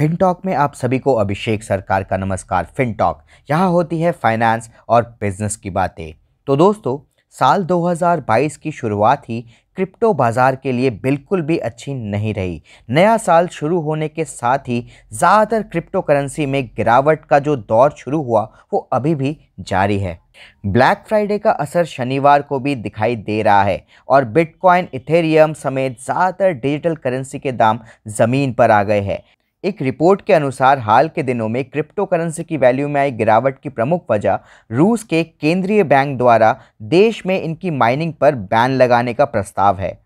फिनटॉक में आप सभी को अभिषेक सरकार का नमस्कार फिनटॉक यहाँ होती है फाइनेंस और बिजनेस की बातें तो दोस्तों साल 2022 की शुरुआत ही क्रिप्टो बाज़ार के लिए बिल्कुल भी अच्छी नहीं रही नया साल शुरू होने के साथ ही ज़्यादातर क्रिप्टो करेंसी में गिरावट का जो दौर शुरू हुआ वो अभी भी जारी है ब्लैक फ्राइडे का असर शनिवार को भी दिखाई दे रहा है और बिटकॉइन इथेरियम समेत ज़्यादातर डिजिटल करेंसी के दाम ज़मीन पर आ गए हैं एक रिपोर्ट के अनुसार हाल के दिनों में क्रिप्टो करेंसी की वैल्यू में आई गिरावट की प्रमुख वजह रूस के केंद्रीय बैंक द्वारा देश में इनकी माइनिंग पर बैन लगाने का प्रस्ताव है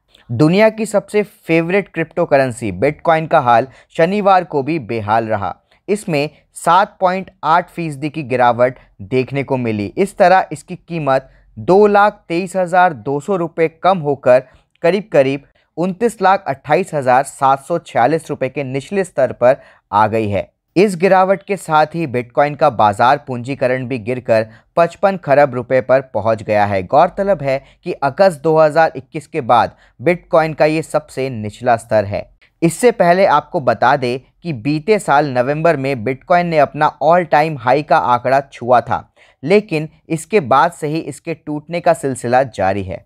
दुनिया की सबसे फेवरेट क्रिप्टो करेंसी बिटकॉइन का हाल शनिवार को भी बेहाल रहा इसमें 7.8 फीसदी की गिरावट देखने को मिली इस तरह इसकी कीमत दो लाख तेईस हज़ार दो सौ रुपये कम होकर करीब करीब उनतीस लाख अट्ठाईस हज़ार सात सौ छियालीस रुपए के निचले स्तर पर आ गई है इस गिरावट के साथ ही बिटकॉइन का बाजार पूंजीकरण भी गिरकर 55 खरब रुपए पर पहुंच गया है गौरतलब है कि अगस्त 2021 के बाद बिटकॉइन का ये सबसे निचला स्तर है इससे पहले आपको बता दें कि बीते साल नवंबर में बिटकॉइन ने अपना ऑल टाइम हाई का आंकड़ा छुआ था लेकिन इसके बाद से ही इसके टूटने का सिलसिला जारी है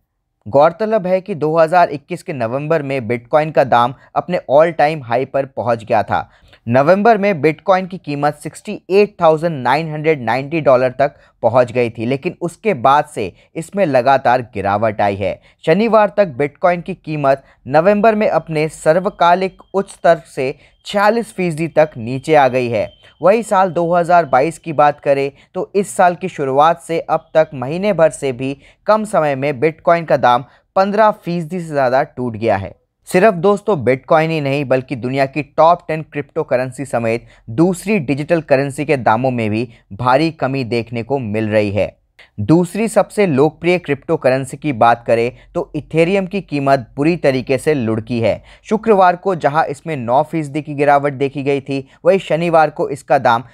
गौरतलब है कि 2021 के नवंबर में बिटकॉइन का दाम अपने ऑल टाइम हाई पर पहुंच गया था नवंबर में बिटकॉइन की कीमत 68,990 डॉलर तक पहुंच गई थी लेकिन उसके बाद से इसमें लगातार गिरावट आई है शनिवार तक बिटकॉइन की कीमत नवंबर में अपने सर्वकालिक उच्च स्तर से छियालीस फीसदी तक नीचे आ गई है वही साल 2022 की बात करें तो इस साल की शुरुआत से अब तक महीने भर से भी कम समय में बिटकॉइन का दाम पंद्रह फीसदी से ज़्यादा टूट गया है सिर्फ दोस्तों बिटकॉइन ही नहीं बल्कि दुनिया की टॉप टेन क्रिप्टो करेंसी समेत दूसरी डिजिटल करेंसी के दामों में भी भारी कमी देखने को मिल रही है दूसरी सबसे लोकप्रिय क्रिप्टो करेंसी की बात करें तो इथेरियम की कीमत बुरी तरीके से लुढ़की है शुक्रवार को जहां इसमें नौ फीसदी की गिरावट देखी गई थी वही शनिवार को इसका दाम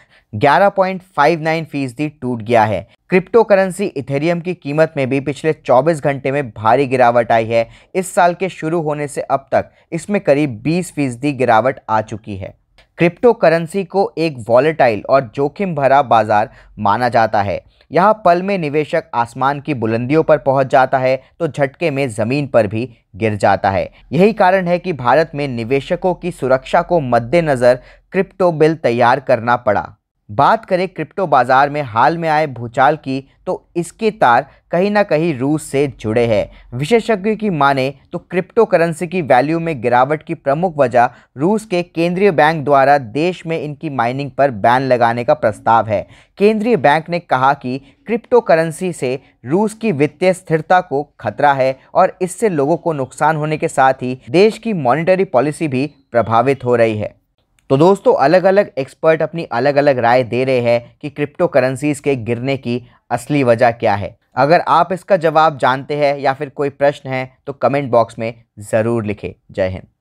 11.59 फीसदी टूट गया है क्रिप्टो करेंसी इथेरियम की कीमत में भी पिछले 24 घंटे में भारी गिरावट आई है इस साल के शुरू होने से अब तक इसमें करीब बीस फीसदी गिरावट आ चुकी है क्रिप्टो करेंसी को एक वॉलेटाइल और जोखिम भरा बाजार माना जाता है यहाँ पल में निवेशक आसमान की बुलंदियों पर पहुंच जाता है तो झटके में ज़मीन पर भी गिर जाता है यही कारण है कि भारत में निवेशकों की सुरक्षा को मद्देनज़र क्रिप्टो बिल तैयार करना पड़ा बात करें क्रिप्टो बाज़ार में हाल में आए भूचाल की तो इसके तार कहीं ना कहीं रूस से जुड़े हैं विशेषज्ञों की माने तो क्रिप्टो करेंसी की वैल्यू में गिरावट की प्रमुख वजह रूस के केंद्रीय बैंक द्वारा देश में इनकी माइनिंग पर बैन लगाने का प्रस्ताव है केंद्रीय बैंक ने कहा कि क्रिप्टो करेंसी से रूस की वित्तीय स्थिरता को खतरा है और इससे लोगों को नुकसान होने के साथ ही देश की मॉनिटरी पॉलिसी भी प्रभावित हो रही है तो दोस्तों अलग अलग एक्सपर्ट अपनी अलग अलग राय दे रहे हैं कि क्रिप्टो करेंसीज़ के गिरने की असली वजह क्या है अगर आप इसका जवाब जानते हैं या फिर कोई प्रश्न है तो कमेंट बॉक्स में ज़रूर लिखें जय हिंद